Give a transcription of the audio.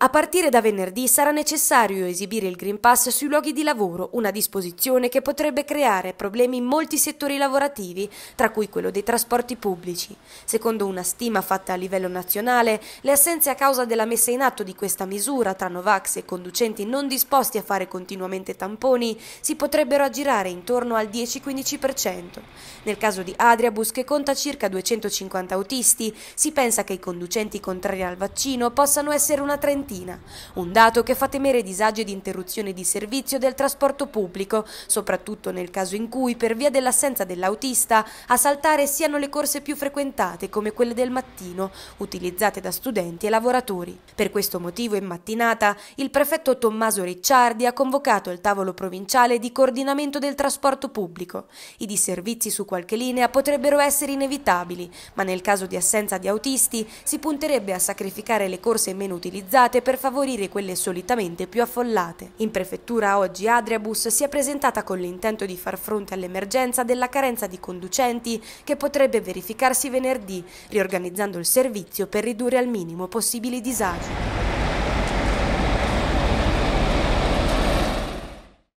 A partire da venerdì sarà necessario esibire il Green Pass sui luoghi di lavoro, una disposizione che potrebbe creare problemi in molti settori lavorativi, tra cui quello dei trasporti pubblici. Secondo una stima fatta a livello nazionale, le assenze a causa della messa in atto di questa misura tra Novax e conducenti non disposti a fare continuamente tamponi si potrebbero aggirare intorno al 10-15%. Nel caso di Adriabus, che conta circa 250 autisti, si pensa che i conducenti contrari al vaccino possano essere una tra trentina, un dato che fa temere disagi ed interruzione di servizio del trasporto pubblico, soprattutto nel caso in cui, per via dell'assenza dell'autista, a saltare siano le corse più frequentate come quelle del mattino, utilizzate da studenti e lavoratori. Per questo motivo in mattinata il prefetto Tommaso Ricciardi ha convocato il tavolo provinciale di coordinamento del trasporto pubblico. I disservizi su qualche linea potrebbero essere inevitabili, ma nel caso di assenza di autisti si punterebbe a sacrificare le corse meno utilizzate utilizzate per favorire quelle solitamente più affollate. In prefettura oggi Adriabus si è presentata con l'intento di far fronte all'emergenza della carenza di conducenti che potrebbe verificarsi venerdì, riorganizzando il servizio per ridurre al minimo possibili disagi.